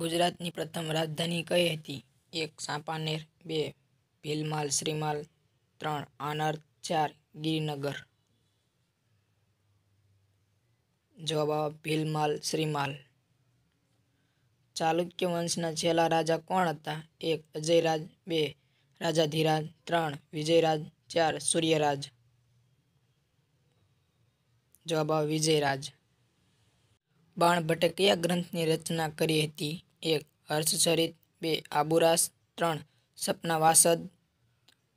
ગુજરાતની પ્રથમ રાજધાની કઈ હતી એક સાપાનેર બે ભીલમાલ શ્રીમાલ ત્રણ આનર ચાર ગિરનગર જવાબ ભીલમાલ શ્રીમાલ ચાલુક્ય વંશના છેલ્લા રાજા કોણ હતા એક અજયરાજ બે રાજાધિરાજ ત્રણ વિજયરાજ ચાર સૂર્યરાજ જવાબ આવે વિજયરાજ બાણ ભટ્ટે કયા ગ્રંથની રચના કરી હતી એક હર્ષચરિત બે આબુરાસ ત્રણ સપનાવાસદ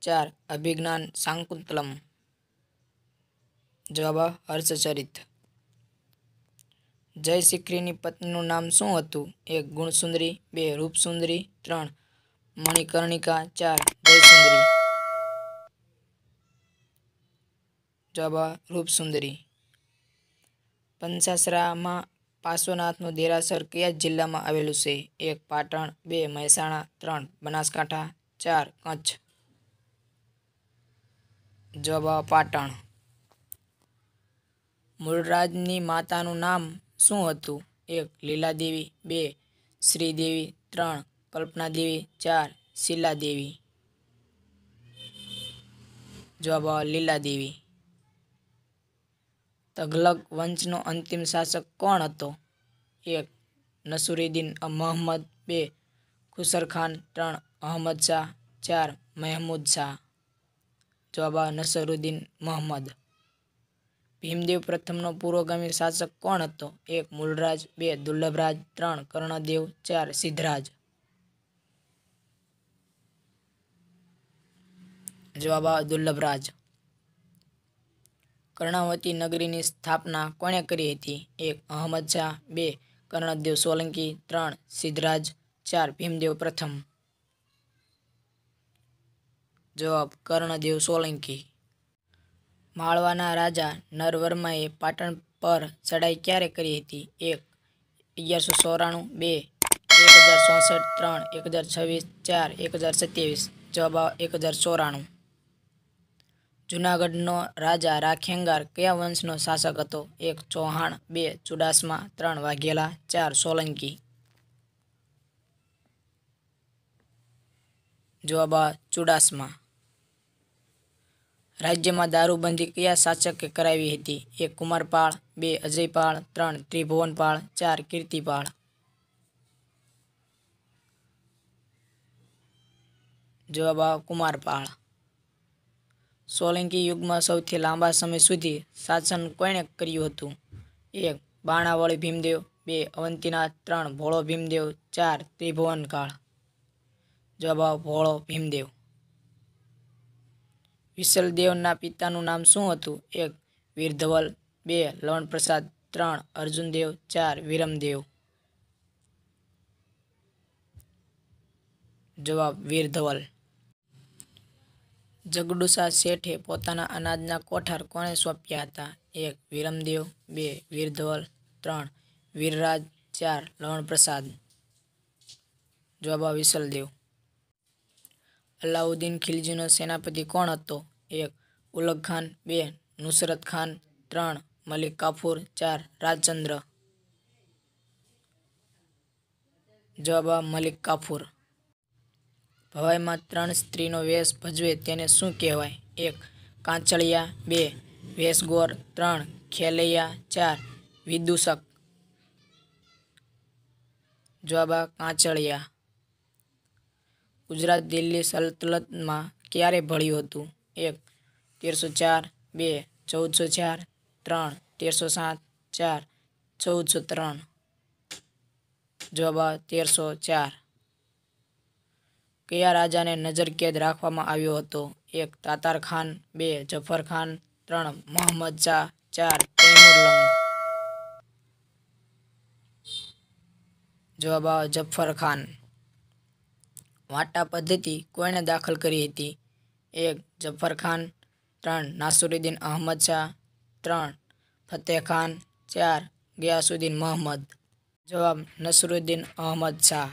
ચાર અભિજ્ઞાન સાંકુતલમ જવાબ હર્ષચરિત જયશિખરીની પત્નીનું નામ શું હતું એક ગુણસુંદરી બે રૂપસુંદરી ત્રણ મણિકર્ણિકા ચાર જયસુંદરી જવાબ રૂપસુંદરી પંચાસરામાં પાર્શ્વનાથનું દેરાસર કયા જિલ્લામાં આવેલું છે એક પાટણ બે મહેસાણા ત્રણ બનાસકાંઠા ચાર કચ્છ જવાબ પાટણ મૂળરાજની માતાનું નામ શું હતું એક લીલાદેવી બે શ્રીદેવી ત્રણ કલ્પનાદેવી ચાર શીલાદેવી જવાબ લીલાદેવી તઘલક વંશનો અંતિમ શાસક કોણ હતો એક નસુરુદ્દીન મોહમ્મદ બે ખુસર ત્રણ અહમદ શાહ ચાર મહેમૂદ શાહ જવાબ નસરુદ્દીન મોહમ્મદ ભીમદેવ પ્રથમનો પૂર્વગામી શાસક કોણ હતો એક મૂળરાજ બે દુર્લભરાજ ત્રણ કર્ણદેવ ચાર સિદ્ધરાજ જવાબ દુર્લભરાજ કર્ણાવતી નગરીની સ્થાપના કોણે કરી હતી એક અહમદ શાહ બે કર્ણદેવ સોલંકી ત્રણ સિદ્ધરાજ ચાર ભીમદેવ પ્રથમ જવાબ કર્ણદેવ સોલંકી માળવાના રાજા નરવર્માએ પાટણ પર ચડાઈ ક્યારે કરી હતી એક અગિયારસો ચોરાણું બે એક હજાર ચોસઠ ત્રણ એક હજાર છવ્વીસ ચાર એક હજાર સત્યાવીસ જવાબ એક હજાર ચોરાણું જૂનાગઢનો રાજા રાખેંગાર કયા વંશનો શાસક હતો એક ચૌહાણ બે ચુડાસમા ત્રણ વાઘેલા ચાર સોલંકી જવાબ આ ચુડાસમા રાજ્યમાં દારૂબંધી કયા શાસકે કરાવી હતી એક કુમારપાળ બે અજયપાળ ત્રણ ત્રિભુવનપાળ ચાર કીર્તિપાળ જવાબ કુમારપાળ સોલંકી યુગમાં સૌથી લાંબા સમય સુધી શાસન કોણે કર્યું હતું એક બાણાવળી ભીમદેવ બે અવંતીનાથ ત્રણ ભોળો ભીમદેવ ચાર ત્રિભુવન જવાબ ભોળો ભીમદેવ વિશલદેવના પિતાનું નામ શું હતું એક વીરધવલ બે લવણપ્રસાદ ત્રણ અર્જુનદેવ ચાર વિરમદેવ જવાબ વીરધવલ જગડુસા શેઠે પોતાના અનાજના કોઠાર કોણે સોંપ્યા હતા એક વિરમદેવ બે વીરધવલ ત્રણ વીરરાજ ચાર લવણપ્રસાદ જવાબ આ અલાઉદ્દીન ખિલજીનો સેનાપતિ કોણ હતો એક ઉલગ ખાન બે નુસરત ખાન ત્રણ મલિક કાફુર ચાર રાજચંદ્ર જવાબ મલિક કાફુર ભવાઈમાં ત્રણ સ્ત્રીનો વેશ ભજવે તેને શું કહેવાય એક કાંચળિયા બે વેશગોર ત્રણ ખેલૈયા ચાર વિદૂષક જવાબ કાંચળિયા ગુજરાત દિલ્હી સલ્તનતમાં ક્યારે ભળ્યું હતું એક તેરસો ચાર બે ચૌદસો ચાર ત્રણ તેરસો સાત ચાર ચૌદસો ત્રણ જવાબ તેરસો ચાર કયા રાજાને નજરકેદ રાખવામાં આવ્યો હતો એક તાતાર ખાન બે જફર ખાન ત્રણ મોહમ્મદ શાહ ચાર તૈમુરલંગ જવાબ આવે જફર ખાન વાટા પદ્ધતિ કોઈને દાખલ કરી હતી એક જફર ખાન ત્રણ નાસુરુદ્દીન અહમદ શાહ ત્રણ ફતેહ ખાન ચાર ગયાસુદ્દીન મહમ્મદ જવાબ નસરુદ્દીન અહમદ શાહ